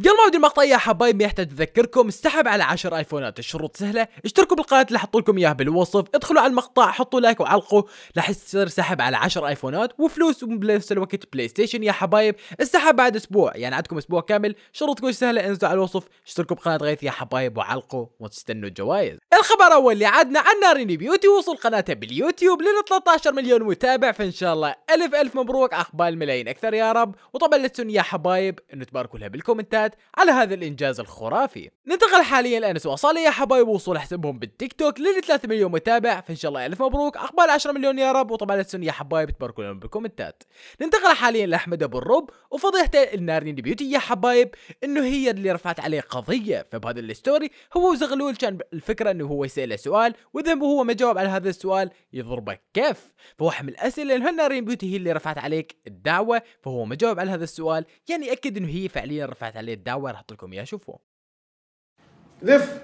قبل ما ابدا المقطع يا حبايبي يحتاج اذكركم السحب على 10 ايفونات الشروط سهله اشتركوا بالقناه اللي حطوا لكم اياها بالوصف ادخلوا على المقطع حطوا لايك وعلقوا راح يصير سحب على 10 ايفونات وفلوس وبنفس الوقت بلاي ستيشن يا حبايب السحب بعد اسبوع يعني عندكم اسبوع كامل شروطكم سهله انزلوا على الوصف اشتركوا بقناه غيث يا حبايب وعلقوا وتستنوا الجوائز الخبر اول اللي عدنا عن ناريني بيوتي وصل قناتها باليوتيوب لل 13 مليون متابع فان شاء الله الف الف مبروك عقبال الملايين اكثر يا رب وطبعا لا تنسون يا حبايب انه تباركوا لها بالكومنتات السنوات على هذا الانجاز الخرافي ننتقل حاليا انس يا حبايب وصول حسابهم بالتيك توك لل 3 مليون متابع فان شاء الله الف مبروك اقبال 10 مليون يا رب وطبعا لا يا حبايب تباركوا لهم بالكومنتات ننتقل حاليا لاحمد ابو الرب وفضيحته النارين بيوتي يا حبايب انه هي اللي رفعت عليه قضيه فبهذا الستوري هو وزغلول كان الفكره انه هو يساله سؤال واذا هو ما جاوب على هذا السؤال يضربه كيف فواحد من الاسئله لانه النارين بيوتي هي اللي رفعت عليك الدعوه فهو ما جاوب على هذا السؤال يعني اكد انه هي فعليا رفعت عليه الدعوه رح احط لكم اياها شوفوا لف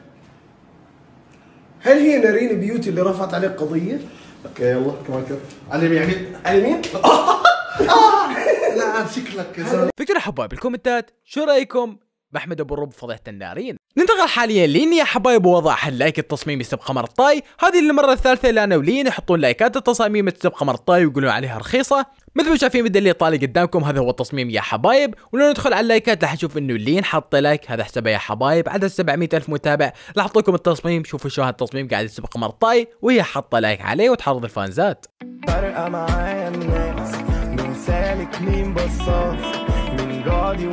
هل هي نارين بيوتي اللي رفعت عليك قضيه؟ اوكي يلا كمان كف على اليمين على اليمين لا شكلك فيكتور حبايب بالكومنتات شو رايكم محمد ابو الرب فضيحه النارين ننتقل حاليا لين يا حبايب ووضع حل لايك التصميم يستب قمر الطاي هذه المره الثالثه لانا ولين يحطون لايكات التصاميم تسب قمر الطاي ويقولون عليها رخيصه مثل ما شايفين بالدليل طالع قدامكم هذا هو التصميم يا حبايب ولو ندخل على اللايكات راح نشوف انه لين حط لايك هذا حسابه يا حبايب عدد 700 الف متابع راح لكم التصميم شوفوا شو هالتصميم قاعد يسبق قمر الطاي وهي حاطه لايك عليه وتحرض الفانزات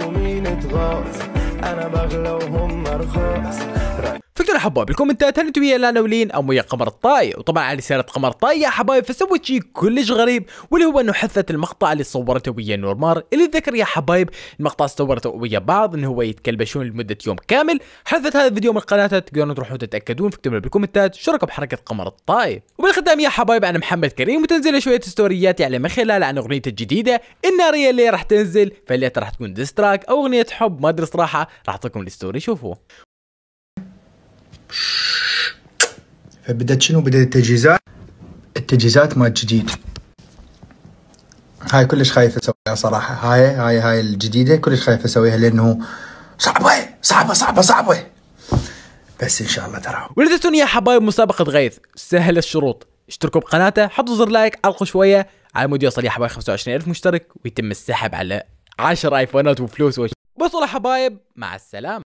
ومين انا بغلى وهم رخاص شكرا حبايب بالكومنتات هل انتم ويا لانا ولين ام ويا قمر الطاي وطبعا على رساله قمر الطاي يا حبايب فسوت شيء كلش غريب واللي هو انه حثت المقطع اللي صورته ويا نورمار اللي ذكر يا حبايب المقطع صورته ويا بعض انه هو يتكلبشون لمده يوم كامل حثت هذا الفيديو من قناتها تقدرون تروحون تتاكدون فاكتبوا بالكومنتات شركوا بحركه قمر الطاي وبالختام يا حبايب انا محمد كريم وتنزل شويه ستوريات يعني من خلال عن اغنيتي الجديده الناريه اللي راح تنزل فاللي راح تكون ديستراك او اغنيه حب ما ادري صراحه راح اعطيكم الستوري شوفوه فبدت شنو بدت التجهيزات التجهيزات مال جديد هاي كلش خايف اسويها صراحه هاي هاي هاي الجديده كلش خايف اسويها لانه صعبه صعبه صعبه صعبه بس ان شاء الله ترى ولدتون يا حبايب مسابقه غيث سهل الشروط اشتركوا بقناته حطوا زر لايك علقوا شويه على مود يوصل يا حبايب 25000 مشترك ويتم السحب على 10 ايفونات وفلوس وش... بصوا يا حبايب مع السلامه